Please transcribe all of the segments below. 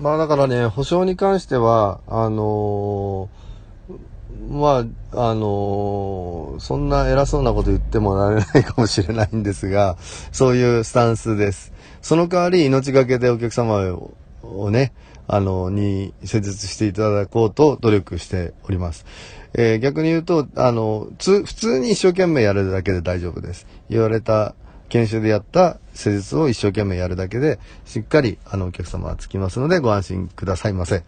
まあだからね、保証に関しては、あのー、まあ、あのー、そんな偉そうなこと言ってもらえないかもしれないんですが、そういうスタンスです。その代わり命がけでお客様をね、あの、に施術していただこうと努力しております。えー、逆に言うと、あの、普通に一生懸命やるだけで大丈夫です。言われた研修でやった施術を一生懸命やるだけで、しっかり、あの、お客様はつきますので、ご安心くださいませ。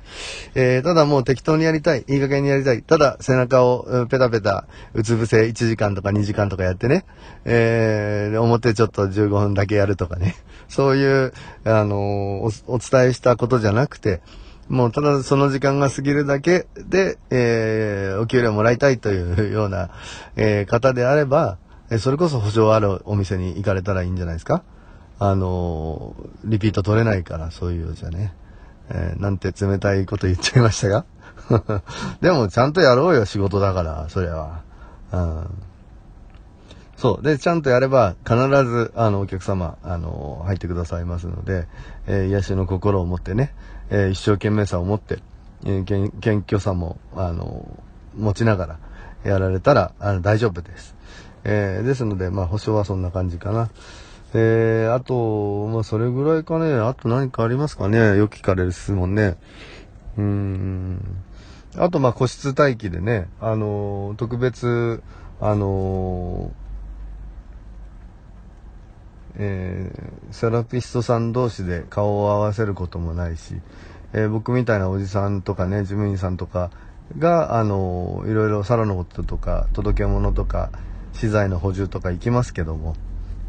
えー、ただもう適当にやりたい。いい加減にやりたい。ただ、背中をペタペタ、うつ伏せ1時間とか2時間とかやってね、えー、表ちょっと15分だけやるとかね。そういう、あのお、お伝えしたことじゃなくて、もうただその時間が過ぎるだけで、えー、お給料もらいたいというような、えー、方であれば、えそれこそ保証あるお店に行かれたらいいんじゃないですかあのリピート取れないから、そういうじゃね。えー、なんて冷たいこと言っちゃいましたが。でも、ちゃんとやろうよ、仕事だから、それは。うん。そう。で、ちゃんとやれば、必ず、あの、お客様、あの、入ってくださいますので、えー、癒しの心を持ってね、えー、一生懸命さを持って、えー、謙虚さも、あの、持ちながら、やられたら、あの、大丈夫です。えー、ですので、まあ、保証はそんな感じかな。えー、あと、まあ、それぐらいかね。あと何かありますかね。よく聞かれる質問ね。うん。あと、まあ、個室待機でね、あのー、特別、あのー、えー、セラピストさん同士で顔を合わせることもないし、えー、僕みたいなおじさんとかね、事務員さんとかが、あのー、いろいろサロのこととか、届け物とか、資材の補充とか行きますけども、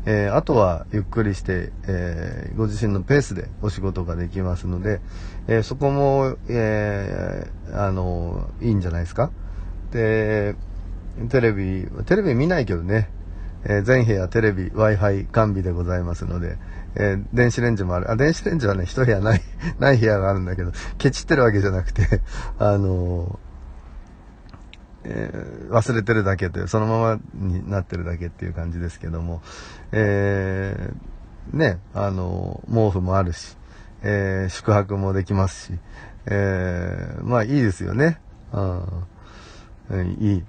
えー、あとはゆっくりして、えー、ご自身のペースでお仕事ができますので、えー、そこも、えあの、いいんじゃないですか。で、テレビ、テレビ見ないけどね、え全部屋テレビ、Wi-Fi 完備でございますので、え電子レンジもある。あ、電子レンジはね、一部屋ない、ない部屋があるんだけど、ケチってるわけじゃなくて、あのえー、忘れてるだけという、そのままになってるだけっていう感じですけども、えー、ね、あの、毛布もあるし、えー、宿泊もできますし、えまあいいですよね。うん、いい。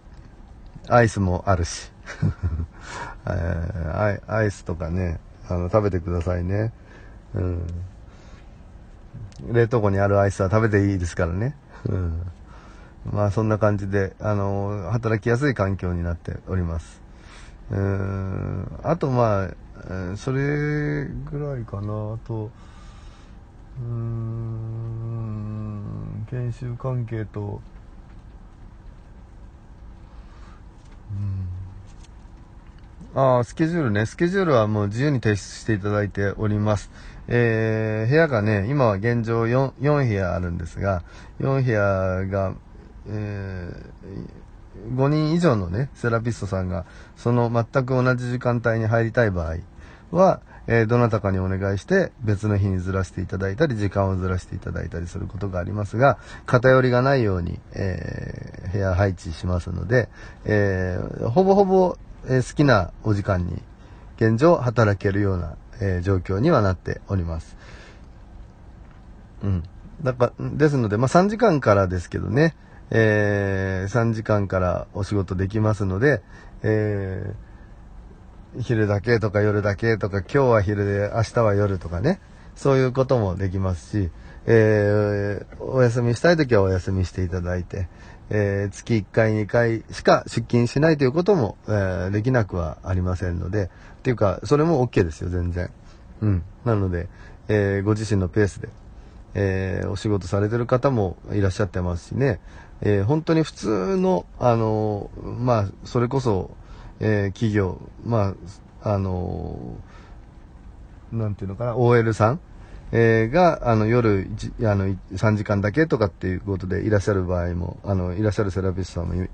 アイスもあるし、えーア、アイスとかね、あの、食べてくださいね。うん。冷凍庫にあるアイスは食べていいですからね。うん。まあそんな感じで、あの、働きやすい環境になっております。うーん、あとまあ、それぐらいかな、と、うーん、研修関係と、うん、ああ、スケジュールね。スケジュールはもう自由に提出していただいております。えー、部屋がね、今は現状 4, 4部屋あるんですが、4部屋が、えー、5人以上のね、セラピストさんが、その全く同じ時間帯に入りたい場合は、えー、どなたかにお願いして、別の日にずらしていただいたり、時間をずらしていただいたりすることがありますが、偏りがないように、えー、部屋配置しますので、えー、ほぼほぼ、え好きなお時間に、現状働けるような、え状況にはなっております。うん。だから、ですので、まあ、3時間からですけどね、えー、3時間からお仕事できますので、えー、昼だけとか夜だけとか、今日は昼で明日は夜とかね、そういうこともできますし、えー、お休みしたい時はお休みしていただいて、えー、月1回2回しか出勤しないということも、えー、できなくはありませんので、っていうか、それも OK ですよ、全然。うん。なので、えー、ご自身のペースで、えお仕事されてる方もいらっしゃってますしね、えー、本当に普通の、あのー、まあ、それこそ、えー、企業、まあ、あのー、なんていうのかな、OL さん、えー、が、あの、夜あの、3時間だけとかっていうことでいらっしゃる場合も、あの、いらっしゃるセラピストさんも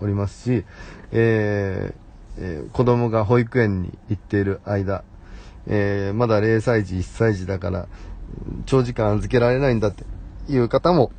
おりますし、ええー、子供が保育園に行っている間、えー、まだ0歳児、1歳児だから、長時間預けられないんだっていう方も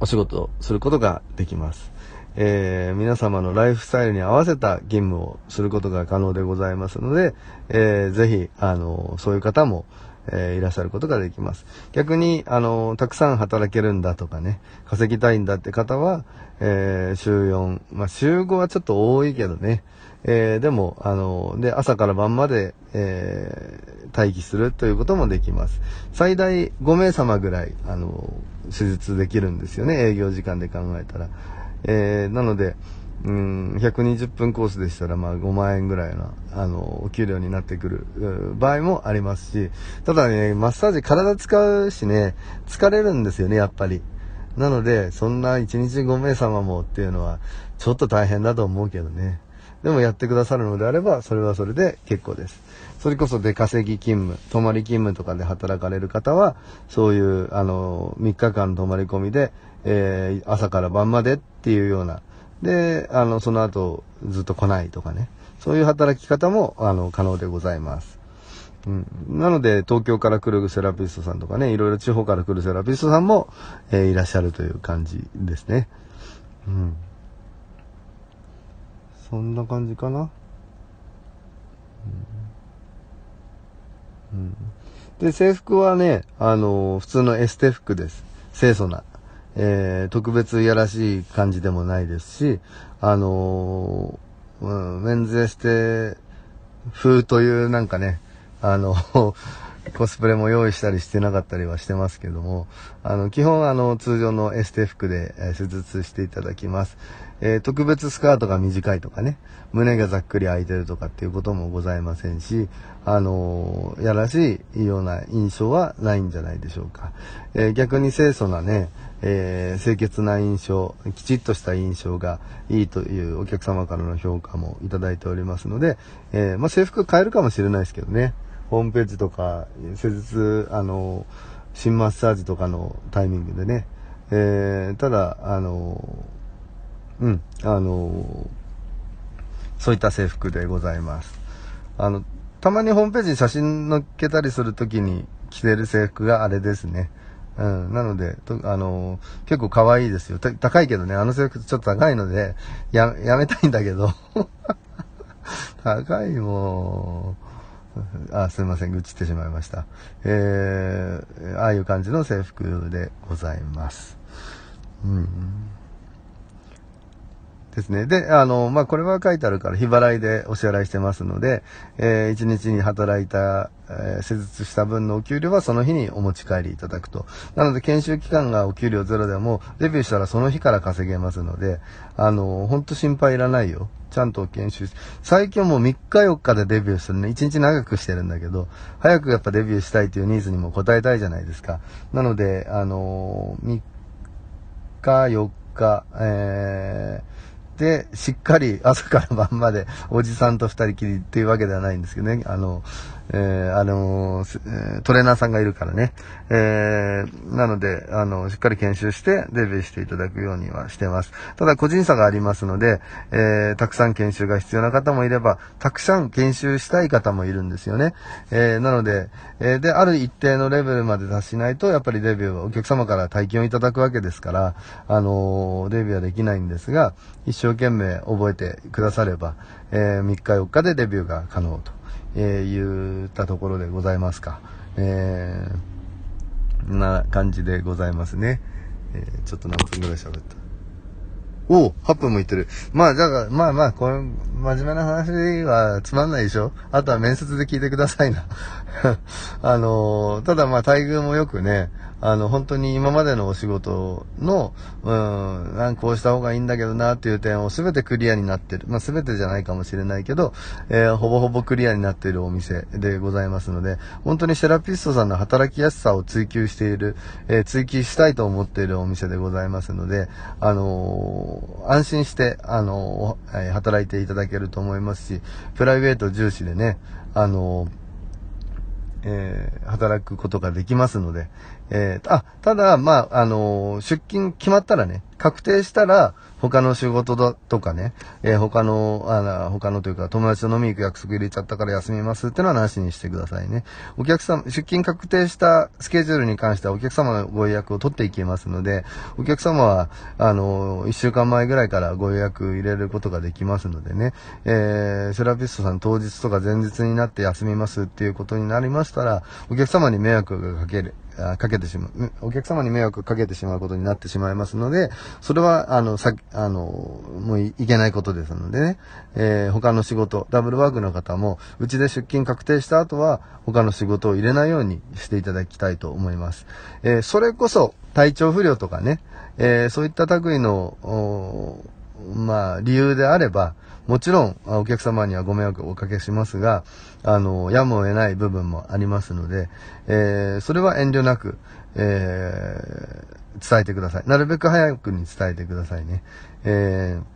お仕事をすることができます。えー、皆様のライフスタイルに合わせた勤務をすることが可能でございますので、えー、ぜひ、あの、そういう方も、えー、いらっしゃることができます。逆に、あの、たくさん働けるんだとかね、稼ぎたいんだって方は、えー、週4、まあ、週5はちょっと多いけどね、えー、でも、あの、で、朝から晩まで、えー、待機するということもできます。最大5名様ぐらい、あの、手術できるんですよね、営業時間で考えたら。えー、なので、うん、120分コースでしたら、まあ5万円ぐらいな、あの、お給料になってくる場合もありますし、ただね、マッサージ体使うしね、疲れるんですよね、やっぱり。なので、そんな1日5名様もっていうのは、ちょっと大変だと思うけどね。でもやってくださるのであれば、それはそれで結構です。それこそ出稼ぎ勤務、泊まり勤務とかで働かれる方は、そういう、あの、3日間泊まり込みで、えー、朝から晩までっていうような、で、あの、その後、ずっと来ないとかね。そういう働き方も、あの、可能でございます。うん。なので、東京から来るセラピストさんとかね、いろいろ地方から来るセラピストさんも、えー、いらっしゃるという感じですね。うん。そんな感じかな。うん。うん、で、制服はね、あの普通のエステ服です。清楚な。えー、特別いやらしい感じでもないですし、あのー、うん、メンズエステ風というなんかね、あの、コスプレも用意したりしてなかったりはしてますけども、あの、基本あの、通常のエステ服で、えー、施術していただきます。えー、特別スカートが短いとかね、胸がざっくり開いてるとかっていうこともございませんし、あのー、やらしいような印象はないんじゃないでしょうか。えー、逆に清楚なね、えー、清潔な印象、きちっとした印象がいいというお客様からの評価もいただいておりますので、えー、まあ、制服変えるかもしれないですけどね、ホームページとか、施術、あの、新マッサージとかのタイミングでね、えー、ただ、あの、うん、あの、そういった制服でございます。あの、たまにホームページに写真載っけたりするときに着てる制服があれですね。うん。なので、とあのー、結構可愛いですよ。高いけどね、あの制服ちょっと高いので、や、やめたいんだけど。高いもん。あ、すいません、愚痴ってしまいました。えー、ああいう感じの制服でございます。うん。ですね。で、あの、まあ、これは書いてあるから日払いでお支払いしてますので、えー、1日に働いた、えー、施術した分のお給料はその日にお持ち帰りいただくと。なので、研修期間がお給料ゼロでも、デビューしたらその日から稼げますので、あの、ほんと心配いらないよ。ちゃんと研修最近もう3日4日でデビューするね。1日長くしてるんだけど、早くやっぱデビューしたいというニーズにも応えたいじゃないですか。なので、あの、3日4日、えー、で、しっかり朝から晩までおじさんと二人きりっていうわけではないんですけどね、あの、えー、あのー、トレーナーさんがいるからね。えー、なので、あの、しっかり研修してデビューしていただくようにはしてます。ただ個人差がありますので、えたくさん研修が必要な方もいれば、たくさん研修したい方もいるんですよね。えなので、えで、ある一定のレベルまで達しないと、やっぱりデビューはお客様から体験をいただくわけですから、あのデビューはできないんですが、一生懸命覚えてくだされば、え3日4日でデビューが可能と。えー、言ったところでございますか。えー、な感じでございますね。えー、ちょっと何分ぐらい喋った。おお !8 分もいってる。まあ、だから、まあまあ、これ、真面目な話はつまんないでしょあとは面接で聞いてくださいな。あのー、ただまあ、待遇もよくね、あの、本当に今までのお仕事の、うん、んこうした方がいいんだけどなっていう点を全てクリアになってる。まあ、全てじゃないかもしれないけど、えー、ほぼほぼクリアになっているお店でございますので、本当にセラピストさんの働きやすさを追求している、えー、追求したいと思っているお店でございますので、あのー、安心して、あのー、働いていただけると思いますし、プライベート重視でね、あのーえー、働くことができますので、えー、あ、ただ、まあ、あのー、出勤決まったらね、確定したら、他の仕事だとかね、えー、他の、あ他のというか友達と飲み行く約束入れちゃったから休みますってのはなしにしてくださいね。お客様、出勤確定したスケジュールに関してはお客様のご予約を取っていけますので、お客様は、あの、1週間前ぐらいからご予約入れることができますのでね、えー、セラピストさん当日とか前日になって休みますっていうことになりましたら、お客様に迷惑がかける、かけてしまう、お客様に迷惑かけてしまうことになってしまいますので、それは、あの、さ、あの、もういけないことですのでね、えー、他の仕事、ダブルワークの方も、うちで出勤確定した後は、他の仕事を入れないようにしていただきたいと思います。えー、それこそ、体調不良とかね、えー、そういった類の、まあ、理由であれば、もちろん、お客様にはご迷惑をおかけしますが、あの、やむを得ない部分もありますので、えー、それは遠慮なく、えー、伝えてください。なるべく早くに伝えてくださいね。えー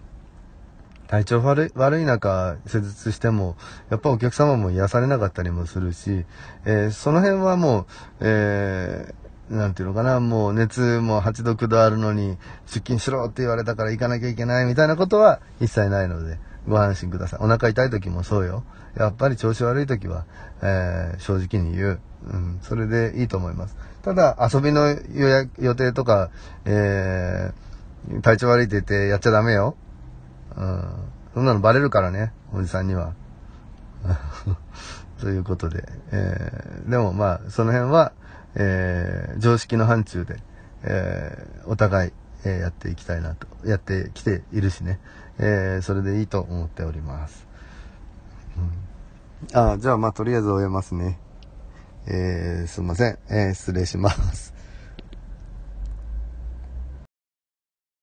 体調悪い悪い中、施術しても、やっぱお客様も癒されなかったりもするし、えー、その辺はもう、えー、なんていうのかな、もう熱も8度9度あるのに出勤しろって言われたから行かなきゃいけないみたいなことは一切ないので、ご安心ください。お腹痛い時もそうよ。やっぱり調子悪い時は、えー、正直に言う。うん、それでいいと思います。ただ、遊びの予約、予定とか、えー、体調悪いって言ってやっちゃダメよ。うん。そんなのバレるからね、おじさんには。ということで、えー、でもまあ、その辺は、えー、常識の範疇で、えー、お互い、えー、やっていきたいなと、やってきているしね、えー、それでいいと思っております。うん、あじゃあ、まあ、とりあえず終えますね。えー、すいません。えー、失礼します。